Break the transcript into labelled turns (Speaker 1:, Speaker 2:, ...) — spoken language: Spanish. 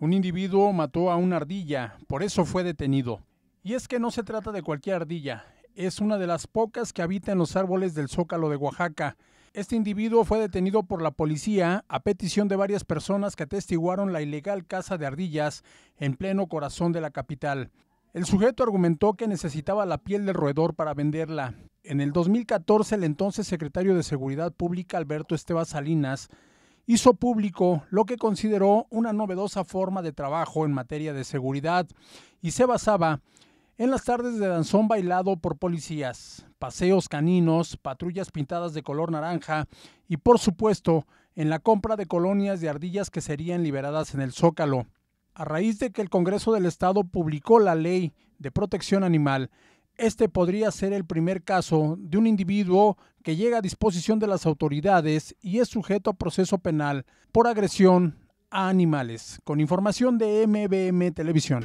Speaker 1: Un individuo mató a una ardilla, por eso fue detenido. Y es que no se trata de cualquier ardilla, es una de las pocas que habita en los árboles del zócalo de Oaxaca. Este individuo fue detenido por la policía a petición de varias personas que atestiguaron la ilegal caza de ardillas en pleno corazón de la capital. El sujeto argumentó que necesitaba la piel del roedor para venderla. En el 2014, el entonces secretario de Seguridad Pública, Alberto Esteban Salinas, hizo público lo que consideró una novedosa forma de trabajo en materia de seguridad y se basaba en las tardes de danzón bailado por policías, paseos caninos, patrullas pintadas de color naranja y por supuesto en la compra de colonias de ardillas que serían liberadas en el zócalo. A raíz de que el Congreso del Estado publicó la ley de protección animal, este podría ser el primer caso de un individuo que llega a disposición de las autoridades y es sujeto a proceso penal por agresión a animales. Con información de MBM Televisión.